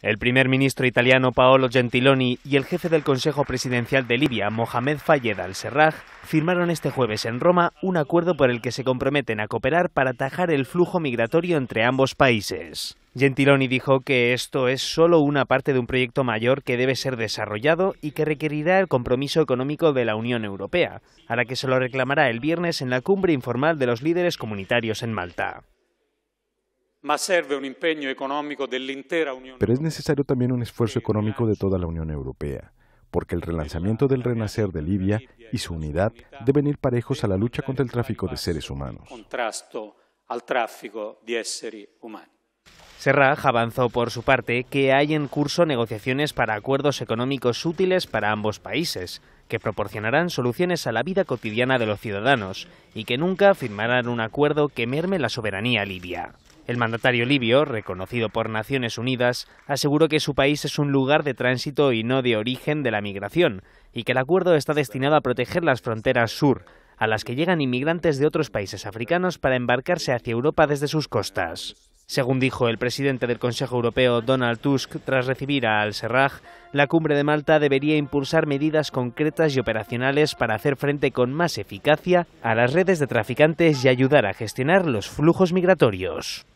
El primer ministro italiano Paolo Gentiloni y el jefe del Consejo Presidencial de Libia, Mohamed Fayed al-Serraj, firmaron este jueves en Roma un acuerdo por el que se comprometen a cooperar para atajar el flujo migratorio entre ambos países. Gentiloni dijo que esto es solo una parte de un proyecto mayor que debe ser desarrollado y que requerirá el compromiso económico de la Unión Europea, a la que se lo reclamará el viernes en la cumbre informal de los líderes comunitarios en Malta. Pero es necesario también un esfuerzo eh, económico de toda la Unión Europea, porque el eh, relanzamiento del renacer de Libia y su unidad deben ir parejos a la lucha contra el tráfico de seres humanos. Serraj avanzó por su parte que hay en curso negociaciones para acuerdos económicos útiles para ambos países, que proporcionarán soluciones a la vida cotidiana de los ciudadanos y que nunca firmarán un acuerdo que merme la soberanía libia. El mandatario libio, reconocido por Naciones Unidas, aseguró que su país es un lugar de tránsito y no de origen de la migración, y que el acuerdo está destinado a proteger las fronteras sur, a las que llegan inmigrantes de otros países africanos para embarcarse hacia Europa desde sus costas. Según dijo el presidente del Consejo Europeo, Donald Tusk, tras recibir a Al-Serraj, la cumbre de Malta debería impulsar medidas concretas y operacionales para hacer frente con más eficacia a las redes de traficantes y ayudar a gestionar los flujos migratorios.